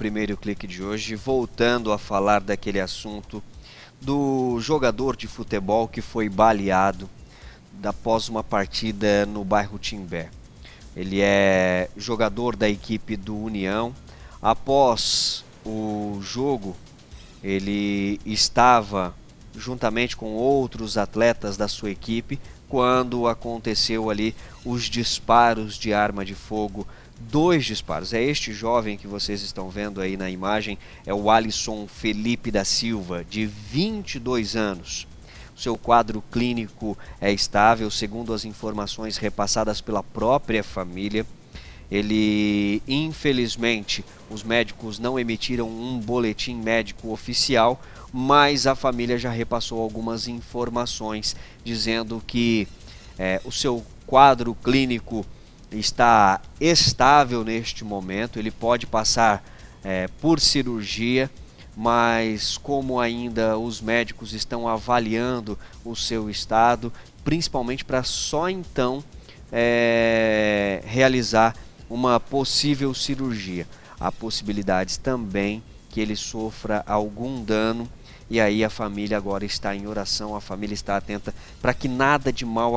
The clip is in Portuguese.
primeiro clique de hoje, voltando a falar daquele assunto do jogador de futebol que foi baleado após uma partida no bairro Timbé. Ele é jogador da equipe do União. Após o jogo, ele estava juntamente com outros atletas da sua equipe quando aconteceu ali os disparos de arma de fogo dois disparos. É este jovem que vocês estão vendo aí na imagem, é o Alisson Felipe da Silva, de 22 anos. Seu quadro clínico é estável, segundo as informações repassadas pela própria família. Ele, infelizmente, os médicos não emitiram um boletim médico oficial, mas a família já repassou algumas informações dizendo que é, o seu quadro clínico está estável neste momento, ele pode passar é, por cirurgia, mas como ainda os médicos estão avaliando o seu estado, principalmente para só então é, realizar uma possível cirurgia. Há possibilidades também que ele sofra algum dano e aí a família agora está em oração, a família está atenta para que nada de mal